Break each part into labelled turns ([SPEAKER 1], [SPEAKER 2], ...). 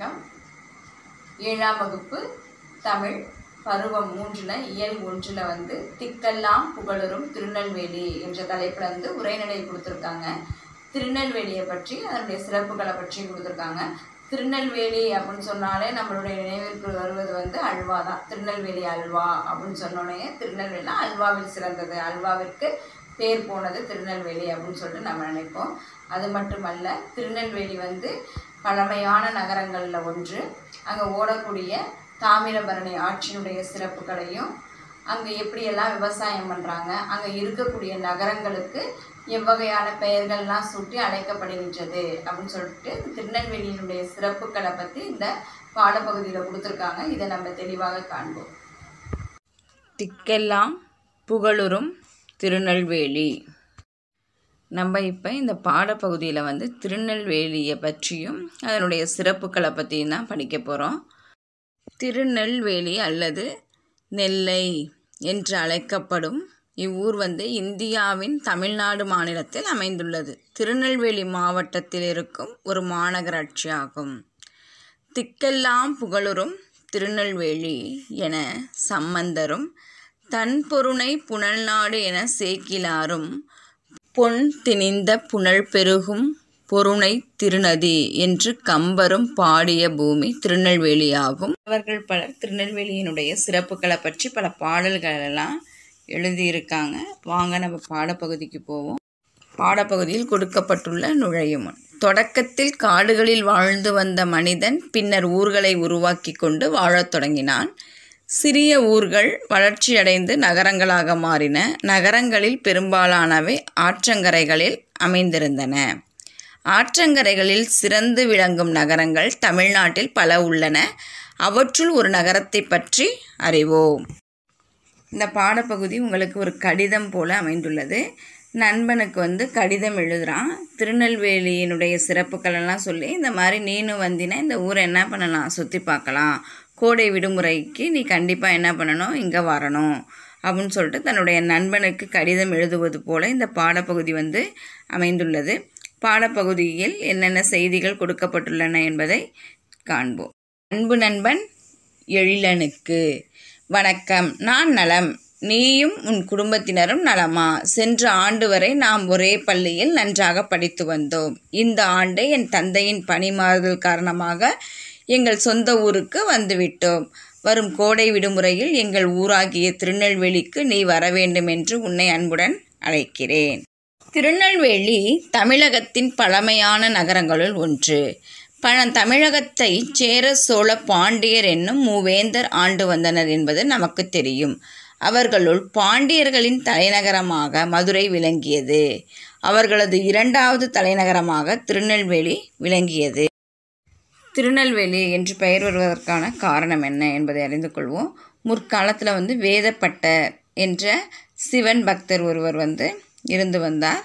[SPEAKER 1] வணக்கம் ஏழாம் வகுப்பு தமிழ் பருவம் மூன்றில் இயல் ஒன்றில் வந்து திக்கெல்லாம் புகழரும் திருநெல்வேலி என்ற தலைப்பில் வந்து உரைநடை கொடுத்துருக்காங்க திருநெல்வேலியை பற்றி அதனுடைய சிறப்புகளை பற்றி கொடுத்துருக்காங்க திருநெல்வேலி அப்படின்னு சொன்னாலே நம்மளுடைய நினைவிற்கு வருவது வந்து அல்வா தான் திருநெல்வேலி அல்வா அப்படின்னு சொன்னோடனே திருநெல்வேலி அல்வாவில் சிறந்தது அல்வாவிற்கு பேர் போனது திருநெல்வேலி அப்படின்னு சொல்லிட்டு நம்ம நினைப்போம் அது மட்டுமல்ல திருநெல்வேலி வந்து பழமையான நகரங்களில் ஒன்று அங்கே ஓடக்கூடிய தாமிரபரணி ஆட்சியினுடைய சிறப்புகளையும் அங்கே எப்படியெல்லாம் விவசாயம் பண்ணுறாங்க அங்கே இருக்கக்கூடிய நகரங்களுக்கு எவ்வகையான பெயர்கள்லாம் சுட்டி அழைக்கப்படுகின்றது அப்படின்னு சொல்லிட்டு திருநெல்வேலியினுடைய சிறப்புகளை பற்றி இந்த பாடப்பகுதியில் கொடுத்துருக்காங்க இதை நம்ம தெளிவாக காண்போம் திக்கெல்லாம் புகழுறும் திருநெல்வேலி நம்ம இப்போ இந்த பாடப்பகுதியில் வந்து திருநெல்வேலியை பற்றியும் அதனுடைய சிறப்புகளை பற்றியும் தான் படிக்க போகிறோம் திருநெல்வேலி அல்லது நெல்லை என்று அழைக்கப்படும் இவ்வூர் வந்து இந்தியாவின் தமிழ்நாடு மாநிலத்தில் அமைந்துள்ளது திருநெல்வேலி மாவட்டத்தில் இருக்கும் ஒரு மாநகராட்சி ஆகும் திக்கெல்லாம் புகழுறும் திருநெல்வேலி என சம்பந்தரும் தன்பொருணை புனல்நாடு என சேக்கிலாரும் பொன் திணிந்த புனல் பெருகும் பொருணை திருநதி என்று கம்பரும் பாடிய பூமி திருநெல்வேலி ஆகும் அவர்கள் பலர் திருநெல்வேலியினுடைய சிறப்புகளை பற்றி பல பாடல்களெல்லாம் எழுதியிருக்காங்க வாங்க நம்ம பாடப்பகுதிக்கு போவோம் பாடப்பகுதியில் கொடுக்கப்பட்டுள்ள நுழையுமன் தொடக்கத்தில் காடுகளில் வாழ்ந்து வந்த மனிதன் பின்னர் ஊர்களை உருவாக்கி கொண்டு வாழத் தொடங்கினான் சிறிய ஊர்கள் வளர்ச்சியடைந்து நகரங்களாக மாறின நகரங்களில் பெரும்பாலானவை ஆற்றங்கரைகளில் அமைந்திருந்தன ஆற்றங்கரைகளில் சிறந்து விளங்கும் நகரங்கள் தமிழ்நாட்டில் பல உள்ளன அவற்றுள் ஒரு நகரத்தை பற்றி அறிவோம் இந்த பாடப்பகுதி உங்களுக்கு ஒரு கடிதம் போல அமைந்துள்ளது நண்பனுக்கு வந்து கடிதம் எழுதுகிறான் திருநெல்வேலியினுடைய சிறப்புகளெல்லாம் சொல்லி இந்த மாதிரி நீனும் வந்தினா இந்த ஊரை என்ன பண்ணலாம் சுற்றி பார்க்கலாம் கோடை விடுமுறைக்கு நீ கண்டிப்பாக என்ன பண்ணணும் இங்கே வரணும் அப்படின்னு சொல்லிட்டு தன்னுடைய நண்பனுக்கு கடிதம் எழுதுவது போல இந்த பாடப்பகுதி வந்து அமைந்துள்ளது பாடப்பகுதியில் என்னென்ன செய்திகள் கொடுக்கப்பட்டுள்ளன என்பதை காண்போம் அன்பு நண்பன் எழிலனுக்கு வணக்கம் நான் நலம் நீயும் உன் குடும்பத்தினரும் நலமா சென்ற ஆண்டு வரை நாம் ஒரே பள்ளியில் நன்றாக படித்து வந்தோம் இந்த ஆண்டு என் தந்தையின் பணி மாறுதல் காரணமாக எங்கள் சொந்த ஊருக்கு வந்துவிட்டோம் வரும் கோடை விடுமுறையில் எங்கள் ஊராகிய திருநெல்வேலிக்கு நீ வர வேண்டும் என்று உன்னை அன்புடன் அழைக்கிறேன் திருநெல்வேலி தமிழகத்தின் பழமையான நகரங்களுள் ஒன்று தமிழகத்தை சேர சோழ பாண்டியர் என்னும் மூவேந்தர் ஆண்டு வந்தனர் என்பது நமக்கு தெரியும் அவர்களுள் பாண்டியர்களின் தலைநகரமாக மதுரை விளங்கியது அவர்களது இரண்டாவது தலைநகரமாக திருநெல்வேலி விளங்கியது திருநெல்வேலி என்று பெயர் வருவதற்கான காரணம் என்ன என்பதை அறிந்து கொள்வோம் முற்காலத்தில் வந்து வேதப்பட்டர் என்ற சிவன் பக்தர் ஒருவர் வந்து இருந்து வந்தார்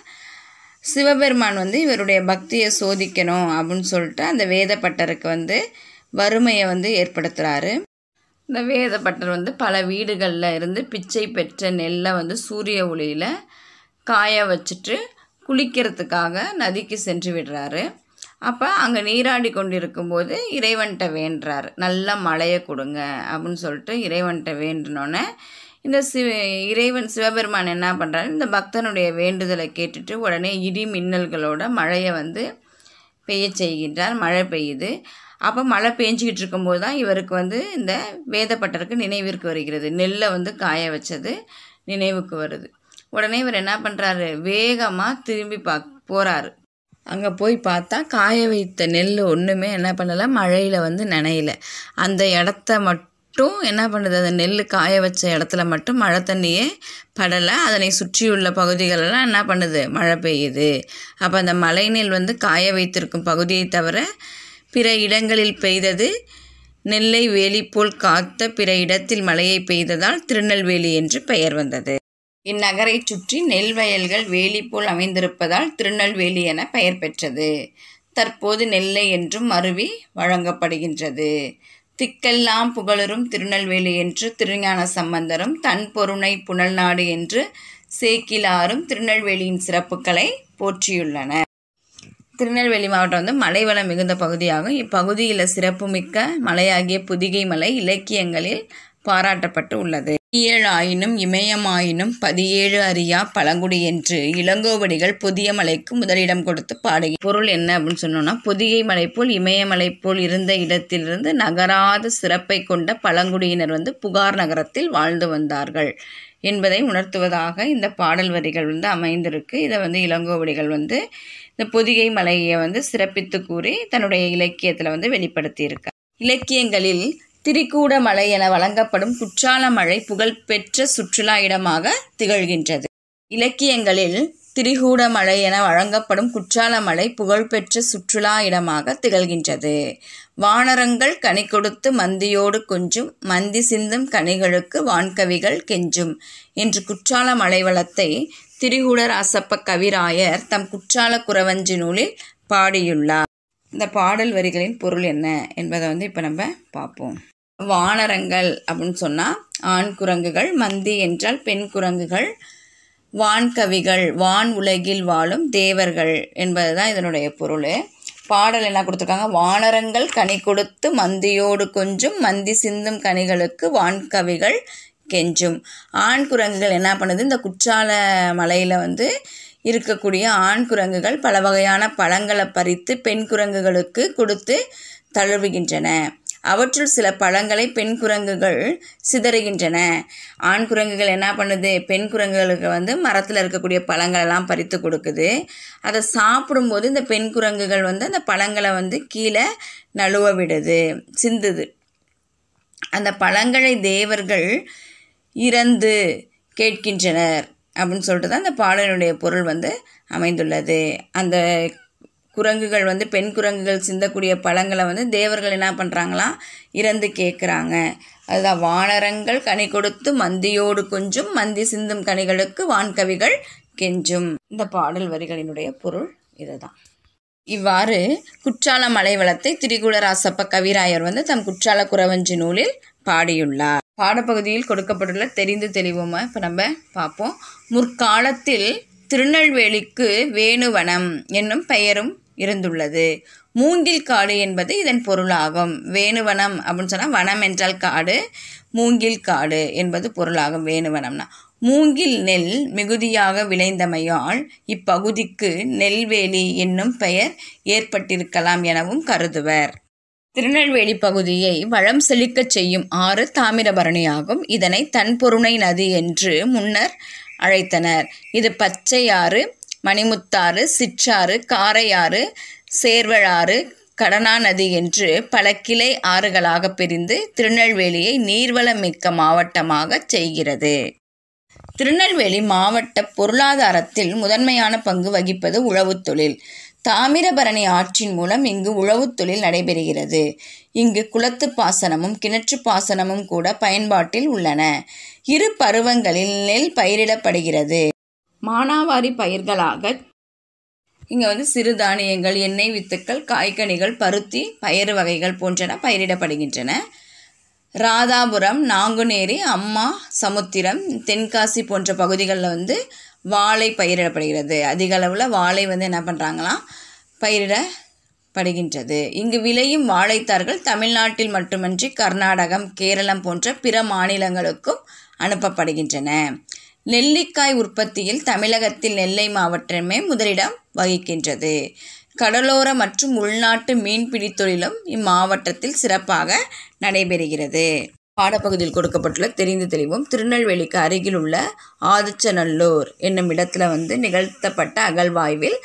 [SPEAKER 1] சிவபெருமான் வந்து இவருடைய பக்தியை சோதிக்கணும் அப்படின்னு சொல்லிட்டு அந்த வேதப்பட்டருக்கு வந்து வறுமையை வந்து ஏற்படுத்துகிறாரு இந்த வேதப்பட்டர் வந்து பல வீடுகளில் இருந்து பிச்சை பெற்ற நெல்லை வந்து சூரிய ஒளியில் காய வச்சுட்டு குளிக்கிறதுக்காக நதிக்கு சென்று விடுறாரு அப்போ அங்கே நீராடி போது இறைவன்கிட்ட வேண்டுறாரு நல்ல மழையை கொடுங்க அப்படின்னு சொல்லிட்டு இறைவன்கிட்ட வேண்டினோன்னே இந்த சிவ இறைவன் சிவபெருமான் என்ன பண்ணுறாரு இந்த பக்தனுடைய வேண்டுதலை கேட்டுட்டு உடனே இடி மின்னல்களோட மழையை வந்து பெய்ய செய்கின்றார் மழை பெய்யுது அப்போ மழை பெஞ்சிக்கிட்டு இருக்கும்போது தான் இவருக்கு வந்து இந்த வேதப்பட்டருக்கு நினைவிற்கு வருகிறது நெல்லை வந்து காய வச்சது நினைவுக்கு வருது உடனே இவர் என்ன பண்ணுறாரு வேகமாக திரும்பி பா போகிறாரு அங்கே போய் பார்த்தா காய வைத்த நெல் ஒன்றுமே என்ன பண்ணலை மழையில் வந்து நனையில அந்த இடத்த மட்டும் என்ன பண்ணுது அந்த நெல் காய வச்ச இடத்துல மட்டும் மழை தண்ணியே படலை அதனை சுற்றியுள்ள பகுதிகளெல்லாம் என்ன பண்ணுது மழை பெய்யுது அப்போ அந்த மழை நெல் வந்து காய வைத்திருக்கும் பகுதியை தவிர பிற இடங்களில் பெய்தது நெல்லை வேலி போல் காத்த பிற இடத்தில் மழையை பெய்ததால் திருநெல்வேலி என்று பெயர் வந்தது இந்நகரை சுற்றி நெல் வயல்கள் வேலி போல் அமைந்திருப்பதால் திருநெல்வேலி என பெயர் பெற்றது தற்போது நெல்லை என்றும் அருவி வழங்கப்படுகின்றது திக்கெல்லாம் புகழரும் திருநெல்வேலி என்று திருஞான சம்பந்தரும் தன் பொருணை நாடு என்று சேக்கிலாரும் திருநெல்வேலியின் சிறப்புகளை போற்றியுள்ளனர் திருநெல்வேலி மாவட்டம் வந்து மலைவளம் மிகுந்த பகுதியாகும் இப்பகுதியில் சிறப்புமிக்க மலையாகிய புதிகை மலை இலக்கியங்களில் பாராட்டப்பட்டு உள்ளது ஈயழாயினும் இமயமாயினும் பதியேழு அறியா பழங்குடி என்று இளங்கோவடிகள் புதிய மலைக்கு முதலிடம் கொடுத்து பாடுகிற பொருள் என்ன அப்படின்னு சொன்னோம்னா புதிய மலை போல் இமயமலை போல் இருந்த இடத்திலிருந்து நகராத சிறப்பை கொண்ட பழங்குடியினர் வந்து புகார் நகரத்தில் வாழ்ந்து வந்தார்கள் என்பதை உணர்த்துவதாக இந்த பாடல் வரிகள் வந்து அமைந்திருக்கு இதை வந்து இளங்கோவடிகள் வந்து இந்த பொதிகை மலையை வந்து சிறப்பித்து கூறி தன்னுடைய இலக்கியத்தில் வந்து வெளிப்படுத்தியிருக்கார் இலக்கியங்களில் திரிகூடமலை என வழங்கப்படும் குற்றாலமலை புகழ்பெற்ற சுற்றுலா இடமாக திகழ்கின்றது இலக்கியங்களில் திரிகூடமலை என வழங்கப்படும் குற்றாலமலை புகழ்பெற்ற சுற்றுலா இடமாக திகழ்கின்றது வானரங்கள் கனி கொடுத்து மந்தியோடு கொஞ்சும் மந்தி சிந்தும் கனிகளுக்கு வான்கவிகள் கெஞ்சும் என்று குற்றால மலை வளத்தை திரிகூடர் அசப்ப கவிராயர் தம் குற்றால குறவஞ்சி நூலில் பாடியுள்ளார் இந்த பாடல் வரிகளின் பொருள் என்ன என்பதை வந்து இப்போ நம்ம பார்ப்போம் வானரங்கள் அப்படின்னு சொன்னால் ஆண் குரங்குகள் மந்தி என்றால் பெண் குரங்குகள் வான்கவிகள் வான் உலகில் வாழும் தேவர்கள் என்பது தான் இதனுடைய பொருள் பாடல் என்ன கொடுத்துருக்காங்க வானரங்கள் கனி கொடுத்து மந்தியோடு கொஞ்சும் மந்தி சிந்தும் கனிகளுக்கு வான்கவிகள் கெஞ்சும் ஆண் குரங்குகள் என்ன பண்ணுது இந்த குற்றால மலையில் வந்து இருக்கக்கூடிய ஆண் குரங்குகள் பல வகையான பழங்களை பறித்து பெண் குரங்குகளுக்கு கொடுத்து தழுவுகின்றன அவற்றுள் சில பழங்களை பெண் குரங்குகள் சிதறுகின்றன ஆண் குரங்குகள் என்ன பண்ணுது பெண் குரங்குகளுக்கு வந்து மரத்தில் இருக்கக்கூடிய பழங்களெல்லாம் பறித்து கொடுக்குது அதை சாப்பிடும்போது இந்த பெண் குரங்குகள் வந்து அந்த பழங்களை வந்து கீழே நழுவ விடுது சிந்துது அந்த பழங்களை தேவர்கள் இறந்து கேட்கின்றனர் அப்படின்னு சொல்லிட்டு தான் அந்த பாடலினுடைய பொருள் வந்து அமைந்துள்ளது அந்த குரங்குகள் வந்து பெண் குரங்குகள் சிந்தக்கூடிய பழங்களை வந்து தேவர்கள் என்ன பண்ணுறாங்களாம் இறந்து கேட்குறாங்க அதுதான் வானரங்கள் கனி கொடுத்து மந்தியோடு கொஞ்சம் மந்தி சிந்தும் கனிகளுக்கு வான்கவிகள் கெஞ்சும் இந்த பாடல் வரிகளினுடைய பொருள் இதுதான் இவ்வாறு குற்றால மலை வளத்தை திரிகுலராசப்ப கவிராயர் வந்து தம் குற்றால குறவஞ்சி நூலில் பாடியுள்ளார் பாடப்பகுதியில் கொடுக்கப்பட்டுள்ள தெரிந்து தெளிவுமா இப்போ நம்ம பார்ப்போம் முற்காலத்தில் திருநெல்வேலிக்கு வேணுவனம் என்னும் பெயரும் இருந்துள்ளது மூங்கில் காடு என்பது இதன் பொருளாகும் வேணுவனம் அப்படின்னு சொன்னால் வனம் என்றால் காடு மூங்கில் காடு என்பது பொருளாகும் வேணுவனம்னா மூங்கில் நெல் மிகுதியாக விளைந்தமையால் இப்பகுதிக்கு நெல்வேலி என்னும் பெயர் ஏற்பட்டிருக்கலாம் எனவும் கருதுவர் திருநெல்வேலி பகுதியை வளம் செழிக்கச் செய்யும் ஆறு தாமிரபரணியாகும் இதனை தன்பொருணை நதி என்று முன்னர் அழைத்தனர் இது பச்சையாறு மணிமுத்தாறு சிற்றாறு காரையாறு சேர்வழாறு கடனா நதி என்று பல கிளை ஆறுகளாக பிரிந்து திருநெல்வேலியை நீர்வளமிக்க மாவட்டமாக செய்கிறது திருநெல்வேலி மாவட்ட பொருளாதாரத்தில் முதன்மையான பங்கு வகிப்பது உழவுத் தொழில் தாமிரபரணி ஆற்றின் மூலம் இங்கு உழவுத் தொழில் நடைபெறுகிறது இங்கு குளத்து பாசனமும் கிணற்று பாசனமும் கூட பயன்பாட்டில் உள்ளன இரு பருவங்களில் நெல் பயிரிடப்படுகிறது மானாவாரி பயிர்களாக இங்கே வந்து சிறுதானியங்கள் எண்ணெய் வித்துக்கள் காய்கனிகள் பருத்தி பயறு வகைகள் போன்றன பயிரிடப்படுகின்றன ராதாபுரம் நாங்குநேரி அம்மா சமுத்திரம் தென்காசி போன்ற பகுதிகளில் வந்து வாழை பயிரிடப்படுகிறது அதிக அளவில் வாழை வந்து என்ன பண்ணுறாங்களாம் பயிரிடப்படுகின்றது இங்கு விளையும் வாழைத்தார்கள் தமிழ்நாட்டில் மட்டுமன்றி கர்நாடகம் கேரளம் போன்ற பிற மாநிலங்களுக்கும் அனுப்பப்படுகின்றன நெல்லிக்காய் உற்பத்தியில் தமிழகத்தில் நெல்லை மாவட்டமே முதலிடம் வகிக்கின்றது கடலோர மற்றும் உள்நாட்டு மீன்பிடி தொழிலும் இம்மாவட்டத்தில் சிறப்பாக நடைபெறுகிறது பாடப்பகுதியில் கொடுக்கப்பட்டுள்ள தெரிந்து தெளிவும் திருநெல்வேலிக்கு அருகில் உள்ள ஆதிச்சநல்லூர் என்னும் இடத்துல வந்து நிகழ்த்தப்பட்ட அகழ்வாய்வில்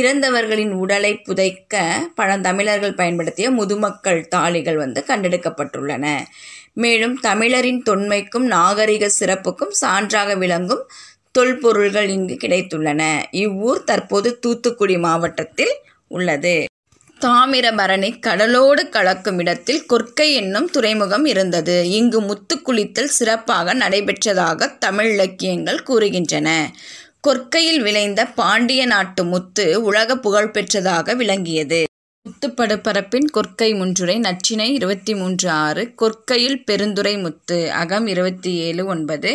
[SPEAKER 1] இறந்தவர்களின் உடலை புதைக்க பழந்தமிழர்கள் பயன்படுத்திய முதுமக்கள் தாளிகள் வந்து கண்டெடுக்கப்பட்டுள்ளன மேலும் தமிழரின் தொன்மைக்கும் நாகரிக சிறப்புக்கும் சான்றாக விளங்கும் தொல்பொருள்கள் இங்கு கிடைத்துள்ளன இவ்வூர் தற்போது தூத்துக்குடி மாவட்டத்தில் உள்ளது தாமிரபரணி கடலோடு கலக்கும் இடத்தில் கொற்கை என்னும் துறைமுகம் இருந்தது இங்கு முத்துக்குளித்தல் சிறப்பாக நடைபெற்றதாக தமிழ் இலக்கியங்கள் கூறுகின்றன கொற்கையில் விளைந்த பாண்டிய நாட்டு முத்து உலக புகழ்பெற்றதாக விளங்கியது முத்துப்படுப்பரப்பின் கொற்கை முன்றுரை நச்சினை இருபத்தி மூன்று ஆறு கொற்கையில் பெருந்துரை முத்து அகம் இருபத்தி ஏழு ஒன்பது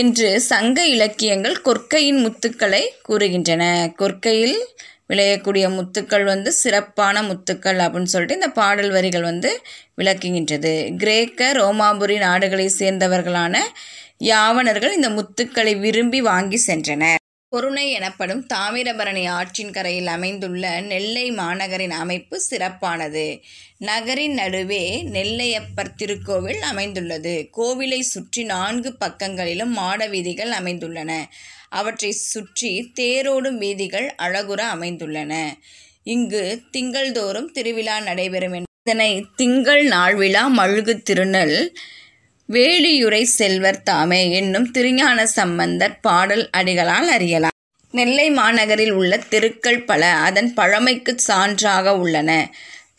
[SPEAKER 1] என்று சங்க இலக்கியங்கள் கொற்கையின் முத்துக்களை கூறுகின்றன கொற்கையில் விளையக்கூடிய முத்துக்கள் வந்து சிறப்பான முத்துக்கள் அப்படின்னு சொல்லிட்டு இந்த பாடல் வரிகள் வந்து விளக்குகின்றது கிரேக்க ரோமாபுரி நாடுகளை சேர்ந்தவர்களான யாவனர்கள் இந்த முத்துக்களை விரும்பி வாங்கி சென்றனர் பொருணை எனப்படும் தாமிரபரணி ஆற்றின் கரையில் அமைந்துள்ள நெல்லை மாநகரின் அமைப்பு சிறப்பானது நகரின் நடுவே நெல்லையப்பர் திருக்கோவில் அமைந்துள்ளது கோவிலை சுற்றி நான்கு பக்கங்களிலும் மாட வீதிகள் அமைந்துள்ளன அவற்றை சுற்றி தேரோடும் வீதிகள் அழகுற அமைந்துள்ளன இங்கு திங்கள்தோறும் திருவிழா நடைபெறும் இதனை திங்கள் நாள் விழா மழுகு திருநல் வேலியுரை செல்வர் தாமே என்னும் திருஞான சம்பந்தர் பாடல் அடிகளால் அறியலாம் நெல்லை மாநகரில் உள்ள தெருக்கள் பல அதன் பழமைக்கு சான்றாக உள்ளன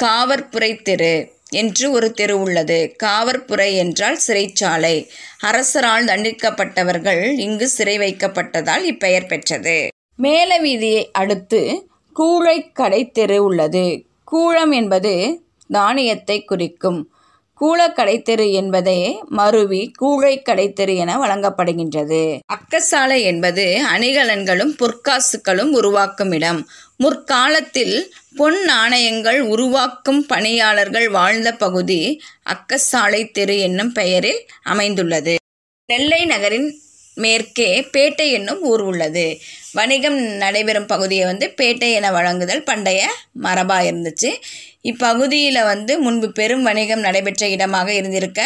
[SPEAKER 1] காவற்புரை தெரு என்று ஒரு தெரு உள்ளது காவற்புரை என்றால் சிறைச்சாலை அரசரால் தண்டிக்கப்பட்டவர்கள் இங்கு சிறை வைக்கப்பட்டதால் இப்பெயர் பெற்றது மேல வீதியை அடுத்து கூழைக்கடை தெரு உள்ளது கூழம் என்பது தானியத்தை குறிக்கும் கூழக்கடைத்தெரு என்பதே மருவி கூழை கடைத்தெரு என வழங்கப்படுகின்றது அக்கசாலை என்பது அணிகலன்களும் பொற்காசுகளும் உருவாக்கும் இடம் முற்காலத்தில் பொன் நாணயங்கள் உருவாக்கும் பணியாளர்கள் வாழ்ந்த பகுதி அக்கசாலை தெரு என்னும் பெயரில் அமைந்துள்ளது நெல்லை நகரின் மேற்கே பேட்டை என்னும் ஊர் உள்ளது வணிகம் நடைபெறும் பகுதியை வந்து பேட்டை என வழங்குதல் பண்டைய மரபாக இருந்துச்சு இப்பகுதியில் வந்து முன்பு பெரும் வணிகம் நடைபெற்ற இடமாக இருந்திருக்க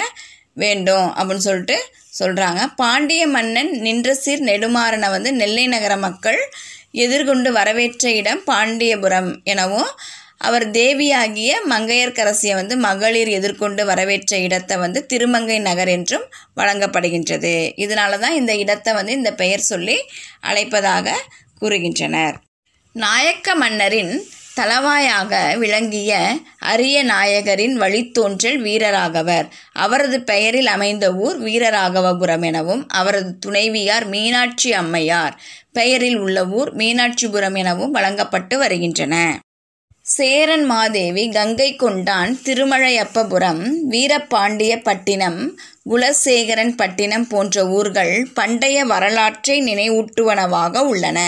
[SPEAKER 1] வேண்டும் அப்படின்னு சொல்லிட்டு சொல்கிறாங்க பாண்டிய மன்னன் நின்ற சீர் நெடுமாறனை வந்து நெல்லை நகர மக்கள் எதிர்கொண்டு வரவேற்ற இடம் பாண்டியபுரம் எனவும் அவர் தேவியாகிய மங்கையர்க்கரசியை வந்து மகளிர் எதிர்கொண்டு வரவேற்ற இடத்தை வந்து திருமங்கை நகர் என்றும் வழங்கப்படுகின்றது இதனால தான் இந்த இடத்தை வந்து இந்த பெயர் சொல்லி அழைப்பதாக கூறுகின்றனர் நாயக்க மன்னரின் தளவாயாக விளங்கிய அரிய நாயகரின் வழித்தோன்றல் வீரராகவர் அவரது பெயரில் அமைந்த ஊர் வீரராகவபுரம் எனவும் அவரது துணைவியார் மீனாட்சி அம்மையார் பெயரில் உள்ள ஊர் மீனாட்சிபுரம் எனவும் வழங்கப்பட்டு வருகின்றன சேரன் மாதேவி கங்கை கொண்டான் திருமழையப்பபுரம் வீரபாண்டிய பட்டினம் குலசேகரன் பட்டினம் போன்ற ஊர்கள் பண்டைய வரலாற்றை நினைவூட்டுவனவாக உள்ளன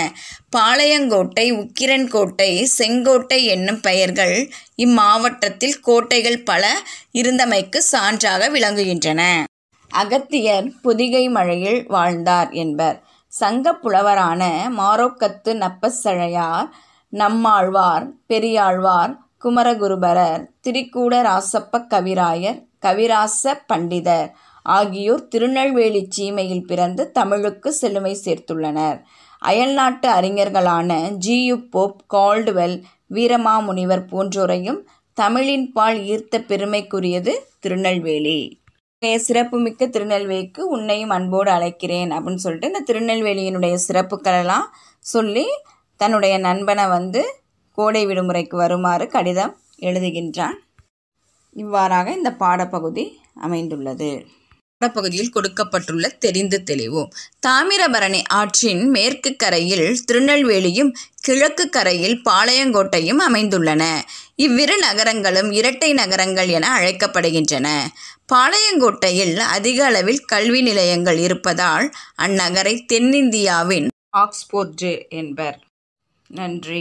[SPEAKER 1] பாளையங்கோட்டை உக்கிரன்கோட்டை செங்கோட்டை என்னும் பெயர்கள் இம்மாவட்டத்தில் கோட்டைகள் பல இருந்தமைக்கு சான்றாக விளங்குகின்றன அகத்தியர் பொதிகை மழையில் வாழ்ந்தார் என்பர் சங்க புலவரான மாரோக்கத்து நப்பசழையார் நம்மாழ்வார் பெரியாழ்வார் குமரகுருபரர் திரிக்கூட ராசப்ப கவிராயர் கவிராச பண்டிதர் ஆகியோர் திருநெல்வேலி சீமையில் பிறந்து தமிழுக்கு செழுமை சேர்த்துள்ளனர் அயல்நாட்டு அறிஞர்களான G U Pope Caldwell Veeramamunivar போன்றோரையும் தமிழின் பால் ஈர்த்த பெருமைக்குரியது திருநெல்வேலி சிறப்புமிக்க திருநெல்வேலிக்கு உன்னையும் அன்போடு அழைக்கிறேன் அப்படின்னு சொல்லிட்டு இந்த திருநெல்வேலியினுடைய சிறப்புகளெல்லாம் சொல்லி தன்னுடைய நண்பனை வந்து கோடை விடுமுறைக்கு வருமாறு கடிதம் எழுதுகின்றான் இவ்வாறாக இந்த பாடப்பகுதி அமைந்துள்ளது பகுதியில் கொடுக்கப்பட்டுள்ள தெரிந்து தெளிவோம் தாமிரபரணி ஆற்றின் மேற்கு கரையில் திருநெல்வேலியும் கிழக்கு கரையில் பாளையங்கோட்டையும் அமைந்துள்ளன இவ்விரு நகரங்களும் இரட்டை நகரங்கள் என அழைக்கப்படுகின்றன பாளையங்கோட்டையில் அதிக அளவில் கல்வி நிலையங்கள் இருப்பதால் அந்நகரை தென்னிந்தியாவின் ஆக்ஸ்போர்ட்ஜு என்பர் நன்றி